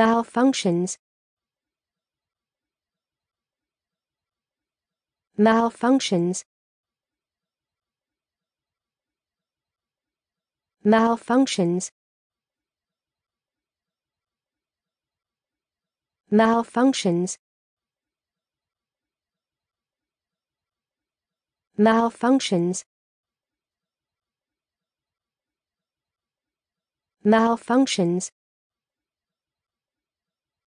malfunctions malfunctions malfunctions malfunctions malfunctions malfunctions